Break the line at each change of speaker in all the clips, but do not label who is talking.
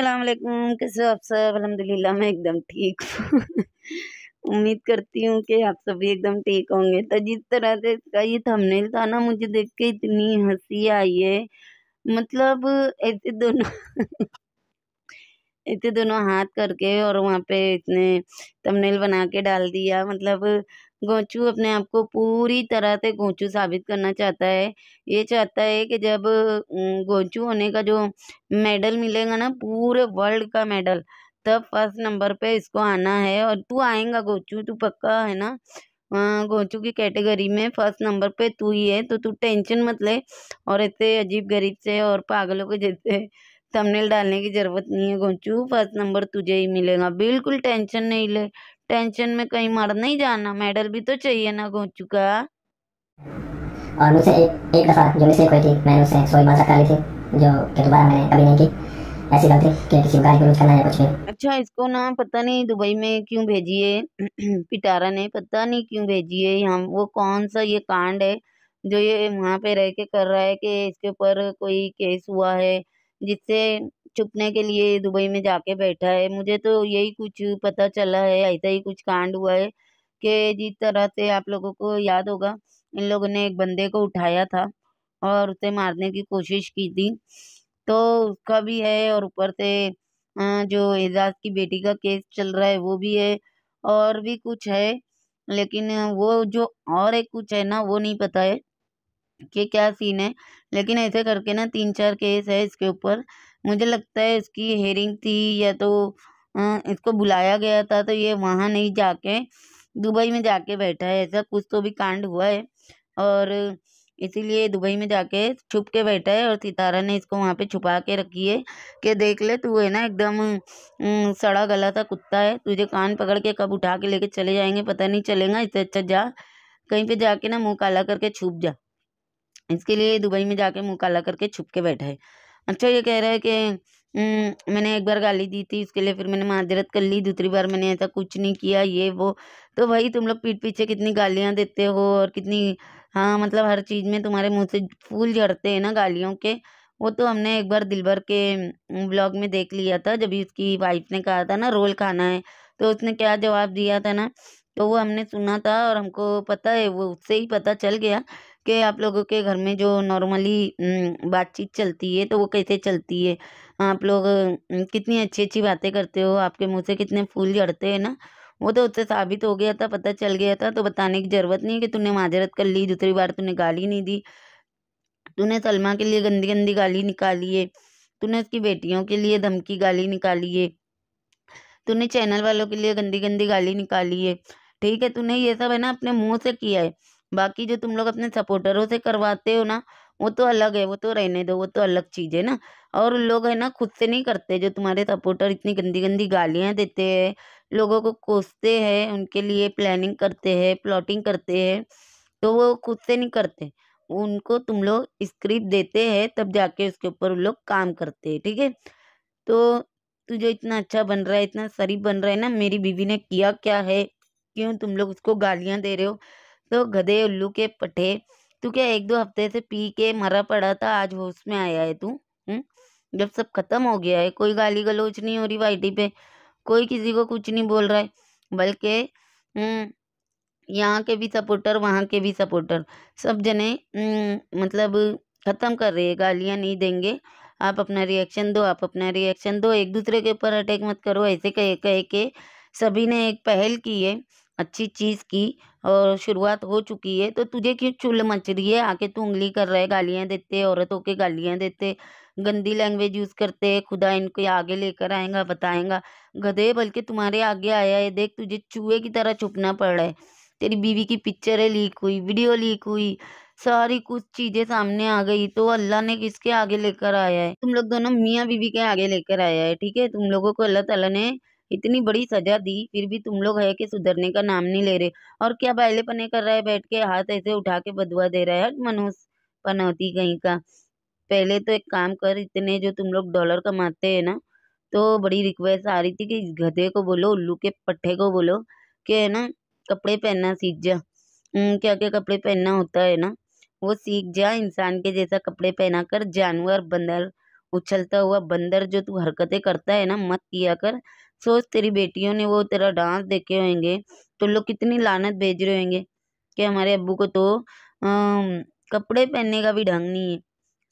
अस्सलाम वालेकुम कैसे आप सब अलहमदिल्ला मैं एकदम ठीक हूँ उम्मीद करती हूँ कि आप सभी एकदम ठीक होंगे तो जिस तरह से इसका ये थंबनेल था ना मुझे देख के इतनी हंसी आई है मतलब ऐसे दोनों ऐसे दोनों हाथ करके और वहाँ पे इतने थंबनेल बना के डाल दिया मतलब गोचू अपने आप को पूरी तरह से गोचू साबित करना चाहता है ये चाहता है कि जब गोंचू होने का जो मेडल मिलेगा ना पूरे वर्ल्ड का मेडल तब फर्स्ट नंबर पे इसको आना है और तू आएगा गोचू तू पक्का है ना गोचू की कैटेगरी में फर्स्ट नंबर पे तू ही है तो तू टेंशन मत ले और ऐसे अजीब गरीब से और पागलों के जैसे थंबनेल डालने की ज़रूरत नहीं है गोचू फर्स्ट नंबर तुझे ही मिलेगा बिल्कुल टेंशन नहीं ले टेंशन में कहीं मर नहीं जाना मेडल भी तो चाहिए ना गोचू चुका और मुझसे एक एक दफ़ा जो मिस्टेक हुई थी मैंने उससे सोई मजा कर ली थी जो कि दोबारा मैंने कभी नहीं की ऐसी गलती कि किसी गाड़ी को यूज करना है कुछ भी अच्छा इसको ना पता नहीं दुबई में क्यों भेजिए पिटारा ने पता नहीं क्यों भेजिए है यहाँ वो कौन सा ये कांड है जो ये वहाँ पे रह के कर रहा है कि इसके ऊपर कोई केस हुआ है जिससे चुपने के लिए दुबई में जाके बैठा है मुझे तो यही कुछ पता चला है ऐसा ही कुछ कांड हुआ है कि जिस तरह से आप लोगों को याद होगा इन लोगों ने एक बंदे को उठाया था और उसे मारने की कोशिश की थी तो उसका भी है और ऊपर से जो एजाज की बेटी का केस चल रहा है वो भी है और भी कुछ है लेकिन वो जो और एक कुछ है ना वो नहीं पता है कि क्या सीन है लेकिन ऐसे करके ना तीन चार केस है इसके ऊपर मुझे लगता है इसकी हेयरिंग थी या तो इसको बुलाया गया था तो ये वहाँ नहीं जाके दुबई में जाके बैठा है ऐसा कुछ तो भी कांड हुआ है और इसीलिए दुबई में जाके छुप के बैठा है और सितारा ने इसको वहाँ पे छुपा के रखी है कि देख ले तू है ना एकदम सड़ा गला था कुत्ता है तुझे कान पकड़ के कब उठा के लेके चले जाएंगे पता नहीं चलेगा इससे अच्छा जा कहीं पे जाके ना मुँह काला करके छुप जा इसके लिए दुबई में जाके मुँह काला करके छुप के बैठा है अच्छा ये कह रहा है कि मैंने एक बार गाली दी थी उसके लिए फिर मैंने माजरत कर ली दूसरी बार मैंने ऐसा कुछ नहीं किया ये वो तो भाई तुम लोग पीठ पीछे कितनी गालियाँ देते हो और कितनी हाँ मतलब हर चीज़ में तुम्हारे मुँह से फूल झड़ते हैं ना गालियों के वो तो हमने एक बार दिलबर के ब्लॉग में देख लिया था जब उसकी वाइफ ने कहा था ना रोल खाना है तो उसने क्या जवाब दिया था ना तो वो हमने सुना था और हमको पता है वो उससे ही पता चल गया कि आप लोगों के घर में जो नॉर्मली बातचीत चलती है तो वो कैसे चलती है आप लोग कितनी अच्छी अच्छी बातें करते हो आपके मुँह से कितने फूल झड़ते हैं ना वो तो उससे साबित हो गया था पता चल गया था तो बताने की ज़रूरत नहीं है कि तूने माजरत कर ली दूसरी बार तूने गाली नहीं दी तूने सलमा के लिए गंदी गंदी गाली निकाली है तूने उसकी बेटियों के लिए धमकी गाली निकाली है तूने चैनल वालों के लिए गंदी गंदी गाली निकाली है ठीक है तूने ये सब है ना अपने मुंह से किया है बाकी जो तुम लोग अपने सपोर्टरों से करवाते हो ना वो तो अलग है वो तो रहने दो वो तो अलग चीज़ है ना और लोग है ना खुद से नहीं करते जो तुम्हारे सपोर्टर इतनी गंदी गंदी गालियाँ देते हैं लोगों को कोसते हैं उनके लिए प्लानिंग करते हैं प्लॉटिंग करते हैं तो वो खुद से नहीं करते उनको तुम लोग स्क्रिप्ट देते हैं तब जाके उसके ऊपर लोग काम करते हैं ठीक है तो तू जो इतना अच्छा बन रहा है इतना शरीफ बन रहा है ना मेरी बीवी ने किया क्या है क्यों तुम लोग उसको गालियाँ दे रहे हो तो गधे उल्लू के पटे तू क्या एक दो हफ्ते से पी के मरा पड़ा था आज होश में आया है तू हम्म? जब सब खत्म हो गया है कोई गाली गलोच नहीं हो रही वाइटी पे कोई किसी को कुछ नहीं बोल रहा है बल्कि हम्म, यहाँ के भी सपोर्टर वहाँ के भी सपोर्टर सब जने हम्म, मतलब ख़त्म कर रहे हैं गालियाँ नहीं देंगे आप अपना रिएक्शन दो आप अपना रिएक्शन दो एक दूसरे के ऊपर अटैक मत करो ऐसे कह कह के सभी ने एक पहल की है अच्छी चीज़ की और शुरुआत हो चुकी है तो तुझे क्यों चुल मच रही है आके तू उंगली कर रहे है गालियाँ देते औरतों के गालियाँ देते गंदी लैंग्वेज यूज़ करते खुदा इनको आगे लेकर आएगा बताएगा गधे बल्कि तुम्हारे आगे आया है देख तुझे चूहे की तरह छुपना पड़ रहा है तेरी बीवी की पिक्चरें लीक हुई वीडियो लीक हुई सारी कुछ चीजें सामने आ गई तो अल्लाह ने किसके आगे लेकर आया है तुम लोग दोनों मियाँ बीवी के आगे लेकर आया है ठीक है तुम लोगों को अल्लाह तला ने इतनी बड़ी सजा दी फिर भी तुम लोग है कि सुधरने का नाम नहीं ले रहे और क्या बायले पने कर रहा है बैठ के हाथ ऐसे उठा के बदुआ दे रहा है मनोज पनौती कहीं का पहले तो एक काम कर इतने जो तुम लोग डॉलर कमाते है ना तो बड़ी रिक्वेस्ट आ रही थी कि इस गधे को बोलो उल्लू के पट्ठे को बोलो कि है ना कपड़े पहनना सीख जा हम्म, क्या क्या कपड़े पहनना होता है ना वो सीख जा इंसान के जैसा कपड़े पहना कर जानवर बंदर उछलता हुआ बंदर जो तू हरकतें करता है ना मत किया कर सोच तेरी बेटियों ने वो तेरा डांस देखे होंगे तो लोग कितनी लानत भेज रहे होंगे कि हमारे अबू को तो आ, कपड़े पहनने का भी ढंग नहीं है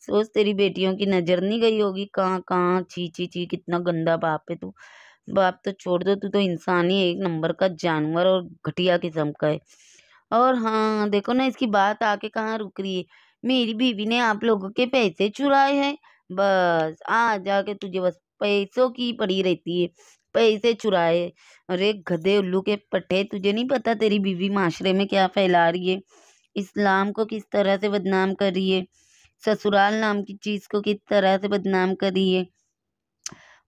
सोच तेरी बेटियों की नज़र नहीं गई होगी कहाँ कहाँ छी छी छी कितना गंदा बाप है तू बाप तो छोड़ दो तू तो इंसान ही एक नंबर का जानवर और घटिया किस्म का है और हाँ देखो ना इसकी बात आके कहाँ रुक रही है मेरी बीवी ने आप लोगों के पैसे चुराए हैं बस आ जाके तुझे बस पैसों की पड़ी रहती है पैसे चुराए अरे गधे उल्लू के पट्टे तुझे नहीं पता तेरी बीवी माशरे में क्या फैला रही है इस्लाम को किस तरह से बदनाम कर रही है ससुराल नाम की चीज़ को किस तरह से बदनाम कर रही है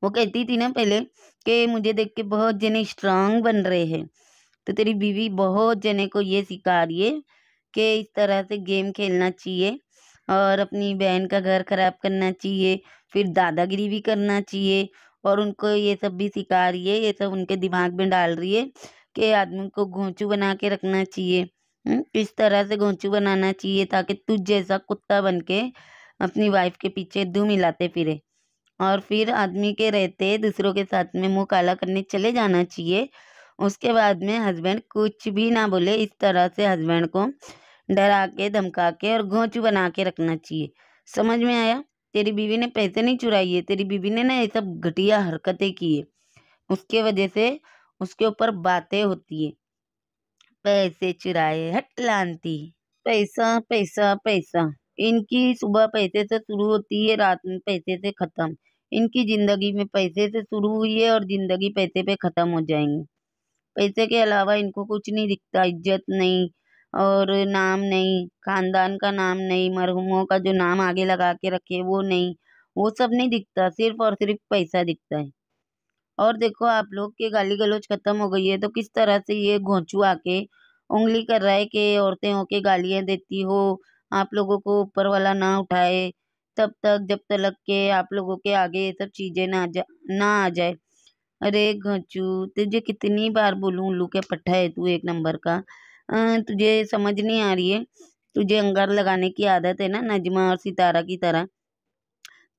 वो कहती थी ना पहले कि मुझे देख के बहुत जने स्ट्रांग बन रहे हैं तो तेरी बीवी बहुत जने को ये सिखा रही है कि इस तरह से गेम खेलना चाहिए और अपनी बहन का घर खराब करना चाहिए फिर दादागिरी भी करना चाहिए और उनको ये सब भी सिखा रही है ये सब उनके दिमाग में डाल रही है कि आदमी को घोंचू बना के रखना चाहिए हम्म, इस तरह से घोंचू बनाना चाहिए ताकि तुझ जैसा कुत्ता बन के अपनी वाइफ के पीछे दू मिलाते फिरे और फिर आदमी के रहते दूसरों के साथ में मुँह काला करने चले जाना चाहिए उसके बाद में हस्बैंड कुछ भी ना बोले इस तरह से हस्बैंड को डरा के धमका के और घोंचू बना के रखना चाहिए समझ में आया तेरी बीवी ने पैसे नहीं चुराई है तेरी बीवी ने ना ये सब घटिया हरकतें की है उसके वजह से उसके ऊपर बातें होती है पैसे चुराए हट लानती पैसा पैसा पैसा इनकी सुबह पैसे से शुरू होती है रात में पैसे से ख़त्म इनकी ज़िंदगी में पैसे से शुरू हुई है और ज़िंदगी पैसे पे ख़त्म हो जाएंगे पैसे के अलावा इनको कुछ नहीं दिखता इज्जत नहीं और नाम नहीं खानदान का नाम नहीं मरहूमों का जो नाम आगे लगा के रखे वो नहीं वो सब नहीं दिखता सिर्फ और सिर्फ पैसा दिखता है और देखो आप लोग के गाली गलोच खत्म हो गई है तो किस तरह से ये घोंचू आके उंगली कर रहा है कि औरतें होके गालियां देती हो आप लोगों को ऊपर वाला ना उठाए तब तक जब तक के आप लोगों के आगे ये सब चीज़ें ना जा ना आ जाए अरे घोंचू तुझे कितनी बार बोलूँ उल्लू के पट्टा है तू एक नंबर का अं, तुझे समझ नहीं आ रही है तुझे अंगार लगाने की आदत है ना नजमा और सितारा की तरह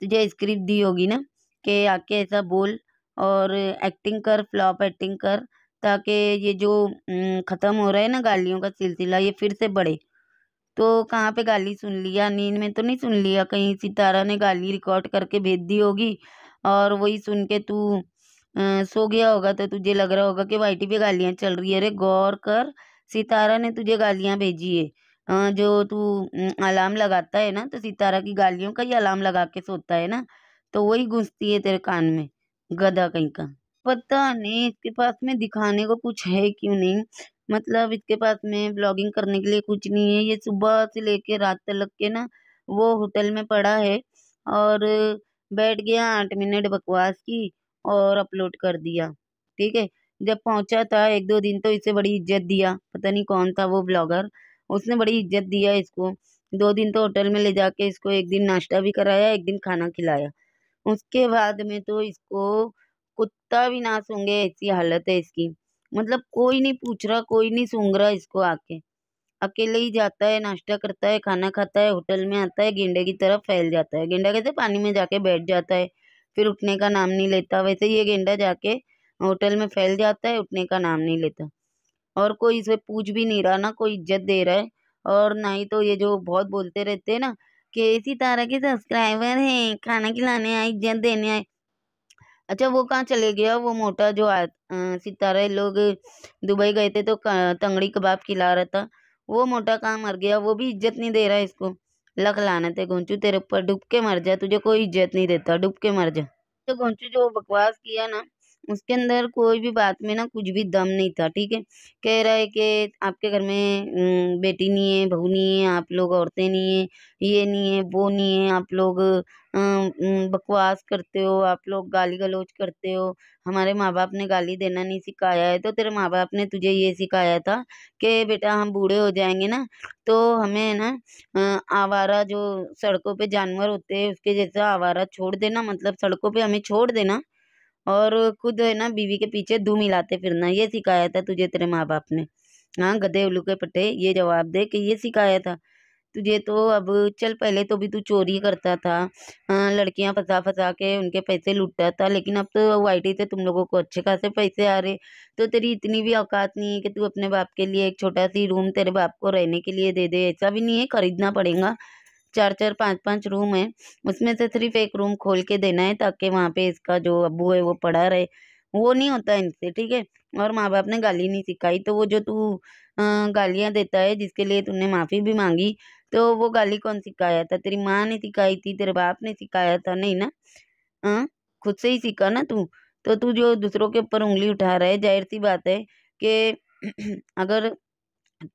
तुझे स्क्रिप्ट दी होगी ना कि आके ऐसा बोल और एक्टिंग कर फ्लॉप एक्टिंग कर ताकि ये जो अं, ख़त्म हो रहा है ना गालियों का सिलसिला ये फिर से बढ़े तो कहाँ पे गाली सुन लिया नींद में तो नहीं सुन लिया कहीं सितारा ने गाली रिकॉर्ड करके भेज दी होगी और वही सुन के तू अं, सो गया होगा तो तुझे लग रहा होगा कि वाइटी पे गालियाँ चल रही है अरे गौर कर सितारा ने तुझे गालियाँ भेजी है जो तू अलार्म लगाता है ना तो सितारा की गालियों का ही अलार्म लगा के सोता है ना तो वही घुसती है तेरे कान में गधा कहीं का पता नहीं इसके पास में दिखाने को कुछ है क्यों नहीं मतलब इसके पास में ब्लॉगिंग करने के लिए कुछ नहीं है ये सुबह से लेके रात तक के ना वो होटल में पड़ा है और बैठ गया आठ मिनट बकवास की और अपलोड कर दिया ठीक है जब पहुंचा था एक दो दिन तो इसे बड़ी इज्जत दिया पता नहीं कौन था वो ब्लॉगर उसने बड़ी इज्जत दिया इसको दो दिन तो होटल में ले जाके इसको एक दिन नाश्ता भी कराया एक दिन खाना खिलाया उसके बाद में तो इसको कुत्ता भी ना सूंगे ऐसी हालत है इसकी मतलब कोई नहीं पूछ रहा कोई नहीं सूंघ रहा इसको आके अकेले ही जाता है नाश्ता करता है खाना खाता है होटल में आता है गेंडे की तरफ फैल जाता है गेंडा कैसे पानी में जाके बैठ जाता है फिर उठने का नाम नहीं लेता वैसे ये गेंडा जाके होटल में फैल जाता है उठने का नाम नहीं लेता और कोई इसे पूछ भी नहीं रहा ना कोई इज्जत दे रहा है और ना ही तो ये जो बहुत बोलते रहते हैं ना कि इसी तारा के सब्सक्राइबर हैं खाना खिलाने आए इज्जत देने आए अच्छा वो कहाँ चले गया वो मोटा जो आ, सितारा लोग दुबई गए थे तो तंगड़ी कबाब खिला रहा था वो मोटा कहाँ मर गया वो भी इज्जत नहीं दे रहा इसको लख लाना थे गोंचू तेरे ऊपर डूब के मर जा तुझे कोई इज्जत नहीं देता डूब के मर जा तो गोंचू जो बकवास किया ना उसके अंदर कोई भी बात में ना कुछ भी दम नहीं था ठीक है कह रहा है कि आपके घर में बेटी नहीं है बहू नहीं है आप लोग औरतें नहीं है ये नहीं है वो नहीं है आप लोग बकवास करते हो आप लोग गाली गलौज करते हो हमारे माँ बाप ने गाली देना नहीं सिखाया है तो तेरे माँ बाप ने तुझे ये सिखाया था कि बेटा हम बूढ़े हो जाएंगे ना तो हमें ना आवारा जो सड़कों पे जानवर होते हैं उसके जैसा आवारा छोड़ देना मतलब सड़कों पे हमें छोड़ देना और खुद है ना बीवी के पीछे धूम हिलाते फिरना ये सिखाया था तुझे तेरे माँ बाप ने हाँ गधे उल्लू के पट्टे ये जवाब दे कि ये सिखाया था तुझे तो अब चल पहले तो भी तू चोरी करता था हाँ, लड़कियां फंसा फंसा के उनके पैसे लूटता था लेकिन अब तो वाईटी से तुम लोगों को अच्छे खासे पैसे आ रहे तो तेरी इतनी भी औकात नहीं है कि तू अपने बाप के लिए एक छोटा सी रूम तेरे बाप को रहने के लिए दे दे ऐसा भी नहीं है खरीदना पड़ेगा चार चार पाँच पाँच रूम है उसमें से सिर्फ एक रूम खोल के देना है ताकि वहाँ पे इसका जो अबू है वो पढ़ा रहे वो नहीं होता इनसे ठीक है और माँ बाप ने गाली नहीं सिखाई तो वो जो तू गालियाँ देता है जिसके लिए तूने माफ़ी भी मांगी तो वो गाली कौन सिखाया था तेरी माँ ने सिखाई थी तेरे बाप ने सिखाया था नहीं ना आ? खुद से ही सीखा ना तू तो तू जो दूसरों के ऊपर उंगली उठा रहा है जाहिर सी बात है कि अगर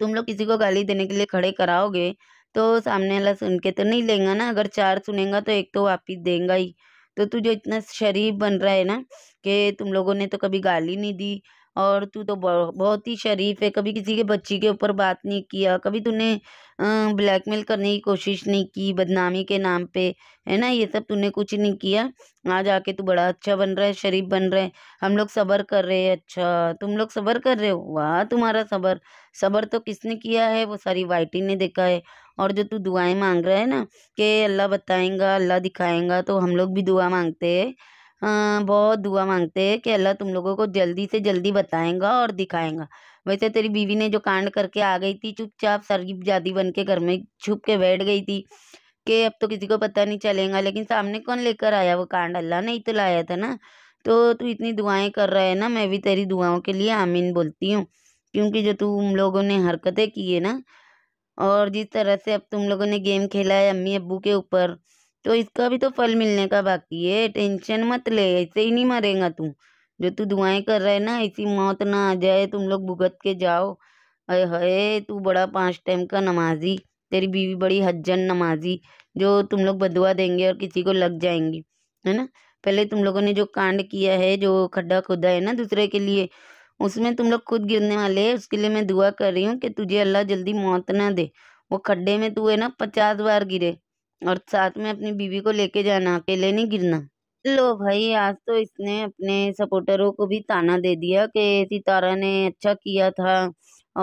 तुम लोग किसी को गाली देने के लिए खड़े कराओगे तो सामने वाला सुन के तो नहीं लेगा ना अगर चार सुनेगा तो एक तो वापिस देगा ही तो तू जो इतना शरीफ बन रहा है ना कि तुम लोगों ने तो कभी गाली नहीं दी और तू तो बहुत ही शरीफ है कभी किसी के बच्ची के ऊपर बात नहीं किया कभी तूने ब्लैकमेल करने की कोशिश नहीं की बदनामी के नाम पे है ना ये सब तूने कुछ नहीं किया आज आके तू बड़ा अच्छा बन रहा है शरीफ बन रहा है हम लोग सबर कर रहे हैं अच्छा तुम लोग सबर कर रहे हो वाह तुम्हारा सबर सब्र तो किसने किया है वो सारी वाइटी ने देखा है और जो तू दुआएं मांग रहा है ना कि अल्लाह बताएंगा अल्लाह दिखाएंगा तो हम लोग भी दुआ मांगते हैं हाँ, बहुत दुआ मांगते हैं कि अल्लाह तुम लोगों को जल्दी से जल्दी बताएंगा और दिखाएंगा वैसे तेरी बीवी ने जो कांड करके आ गई थी चुपचाप सरगिप जादी बन के घर में छुप के बैठ गई थी कि अब तो किसी को पता नहीं चलेगा लेकिन सामने कौन लेकर आया वो कांड अल्लाह ने ही तो लाया था ना तो तू इतनी दुआएं कर रहा है ना मैं भी तेरी दुआओं के लिए आमीन बोलती हूँ क्योंकि जो तुम लोगों ने हरकतें की है ना और जिस तरह से अब तुम लोगों ने गेम खेला है अम्मी अबू के ऊपर तो इसका भी तो फल मिलने का बाकी है टेंशन मत ले ऐसे ही नहीं मरेगा तू जो तू दुआएं कर रहा है ना ऐसी मौत ना आ जाए तुम लोग भुगत के जाओ अरे हरे तू बड़ा पांच टाइम का नमाजी तेरी बीवी बड़ी हज्जन नमाजी जो तुम लोग बदुआ देंगे और किसी को लग जाएंगे है ना पहले तुम लोगों ने जो कांड किया है जो खड्डा खुदा है ना दूसरे के लिए उसमें तुम लोग खुद गिरने वाले है उसके लिए मैं दुआ कर रही हूँ कि तुझे अल्लाह जल्दी मौत ना दे वो खड्डे में तू है ना पचास बार गिरे और साथ में अपनी बीवी को लेके जाना अकेले नहीं गिरना लो भाई आज तो इसने अपने सपोर्टरों को भी ताना दे दिया कि सितारा ने अच्छा किया था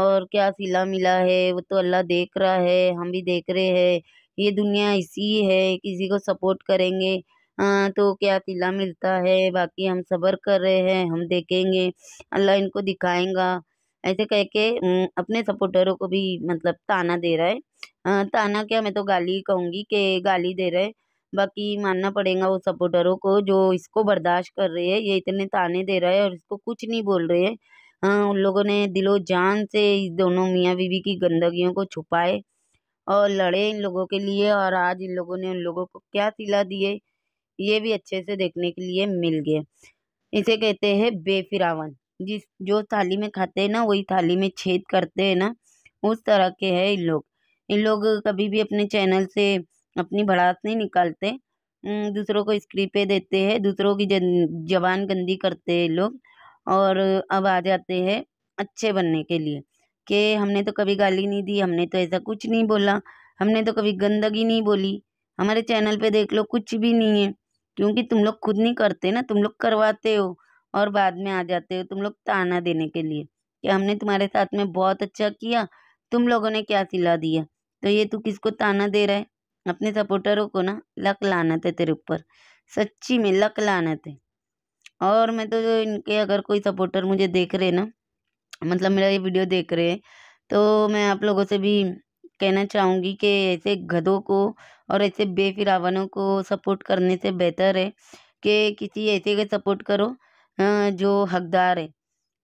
और क्या सिला मिला है वो तो अल्लाह देख रहा है हम भी देख रहे हैं ये दुनिया ऐसी है किसी को सपोर्ट करेंगे आ, तो क्या सिला मिलता है बाकी हम सब्र कर रहे हैं हम देखेंगे अल्लाह इनको दिखाएगा ऐसे कह के अपने सपोर्टरों को भी मतलब ताना दे रहा है ताना तो क्या मैं तो गाली कहूँगी कि गाली दे रहे बाकी मानना पड़ेगा वो सपोर्टरों को जो इसको बर्दाश्त कर रहे हैं ये इतने ताने दे रहे हैं और इसको कुछ नहीं बोल रहे हैं हाँ उन लोगों ने दिलो जान से इस दोनों मियाँ बीवी की गंदगियों को छुपाए और लड़े इन लोगों के लिए और आज इन लोगों ने उन लोगों को क्या सिला दिए ये भी अच्छे से देखने के लिए मिल गए इसे कहते हैं बेफिरावन जिस जो थाली में खाते हैं ना वही थाली में छेद करते हैं ना उस तरह के हैं इन लोग इन लोग कभी भी अपने चैनल से अपनी भड़ास नहीं निकालते दूसरों को स्क्रीपे देते हैं दूसरों की ज़बान गंदी करते हैं लोग और अब आ जाते हैं अच्छे बनने के लिए कि हमने तो कभी गाली नहीं दी हमने तो ऐसा कुछ नहीं बोला हमने तो कभी गंदगी नहीं बोली हमारे चैनल पे देख लो कुछ भी नहीं है क्योंकि तुम लोग खुद नहीं करते ना तुम लोग करवाते हो और बाद में आ जाते हो तुम लोग ताना देने के लिए कि हमने तुम्हारे साथ में बहुत अच्छा किया तुम लोगों ने क्या सिला दिया तो ये तू किसको ताना दे रहा है अपने सपोर्टरों को ना लक लाना था तेरे ऊपर सच्ची में लक लाना थे और मैं तो इनके अगर कोई सपोर्टर मुझे देख रहे ना मतलब मेरा ये वीडियो देख रहे हैं तो मैं आप लोगों से भी कहना चाहूँगी कि ऐसे गधों को और ऐसे बेफिरावनों को सपोर्ट करने से बेहतर है कि किसी ऐसे का सपोर्ट करो जो हकदार है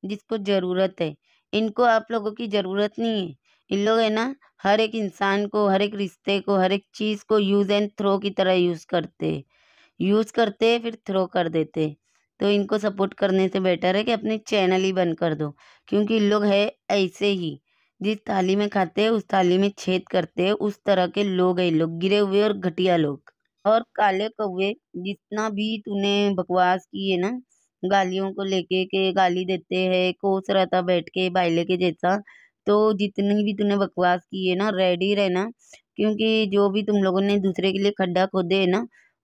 जिसको ज़रूरत है इनको आप लोगों की ज़रूरत नहीं है इन लोग है ना हर एक इंसान को हर एक रिश्ते को हर एक चीज़ को यूज़ एंड थ्रो की तरह यूज़ करते यूज़ करते फिर थ्रो कर देते तो इनको सपोर्ट करने से बेटर है कि अपने चैनल ही बंद कर दो क्योंकि इन लोग है ऐसे ही जिस थाली में खाते हैं उस थाली में छेद करते हैं उस तरह के लोग है लोग गिरे हुए और घटिया लोग और काले कौवे जितना भी तूने बकवास की है ना गालियों को लेके के गाली देते हैं कोस रहता बैठ के बाइले के जैसा तो जितनी भी तुमने बकवास की है ना रेडी रहना क्योंकि जो भी तुम लोगों ने दूसरे के लिए खड्डा खोदे है ना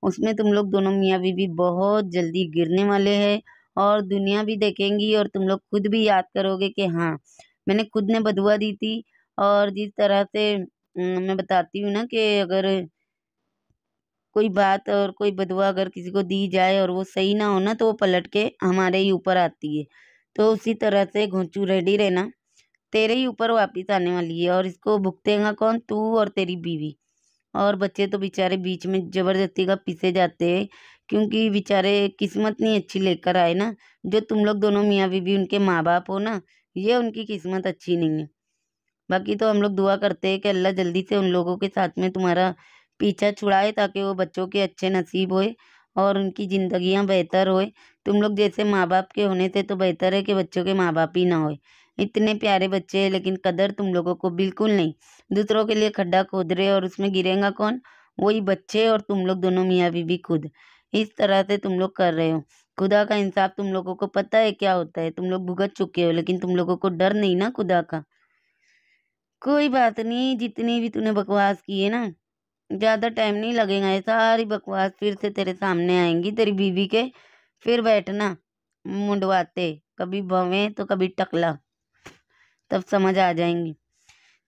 उसमें तुम लोग दोनों मियाँ बीवी बहुत जल्दी गिरने वाले हैं और दुनिया भी देखेंगी और तुम लोग खुद भी याद करोगे कि हाँ मैंने खुद ने बदुआ दी थी और जिस तरह से मैं बताती हूँ ना कि अगर कोई बात और कोई बदुआ अगर किसी को दी जाए और वो सही ना हो ना तो वो पलट के हमारे ही ऊपर आती है तो उसी तरह से घोंचू रेडी रहना तेरे ही ऊपर वापिस आने वाली है और इसको भुगतेगा कौन तू और तेरी बीवी और बच्चे तो बेचारे बीच में ज़बरदस्ती का पिसे जाते हैं क्योंकि बेचारे किस्मत नहीं अच्छी लेकर आए ना जो तुम लोग दोनों मियाँ बीवी उनके माँ बाप हो ना ये उनकी किस्मत अच्छी नहीं है बाकी तो हम लोग दुआ करते हैं कि अल्लाह जल्दी से उन लोगों के साथ में तुम्हारा पीछा छुड़ाए ताकि वो बच्चों के अच्छे नसीब होए और उनकी ज़िंदगियाँ बेहतर होए तुम लोग जैसे माँ बाप के होने से तो बेहतर है कि बच्चों के माँ बाप ही ना होए इतने प्यारे बच्चे हैं लेकिन कदर तुम लोगों को बिल्कुल नहीं दूसरों के लिए खड्डा खोद रहे और उसमें गिरेगा कौन वही बच्चे और तुम लोग दोनों मियाँ बीबी खुद इस तरह से तुम लोग कर रहे हो खुदा का इंसाफ तुम लोगों को पता है क्या होता है तुम लोग भुगत चुके हो लेकिन तुम लोगों को डर नहीं ना खुदा का कोई बात नहीं जितनी भी तूने बकवास की है ना ज़्यादा टाइम नहीं लगेगा ये सारी बकवास फिर से तेरे सामने आएंगी तेरी बीवी के फिर बैठना मुंडवाते कभी भवें तो कभी टकला तब समझ आ जाएंगी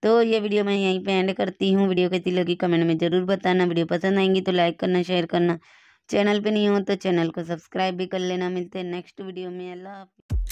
तो ये वीडियो मैं यहीं पे एंड करती हूँ वीडियो कैसी लगी कमेंट में ज़रूर बताना वीडियो पसंद आएंगी तो लाइक करना शेयर करना चैनल पे नहीं हो तो चैनल को सब्सक्राइब भी कर लेना मिलते हैं नेक्स्ट वीडियो में अल्लाह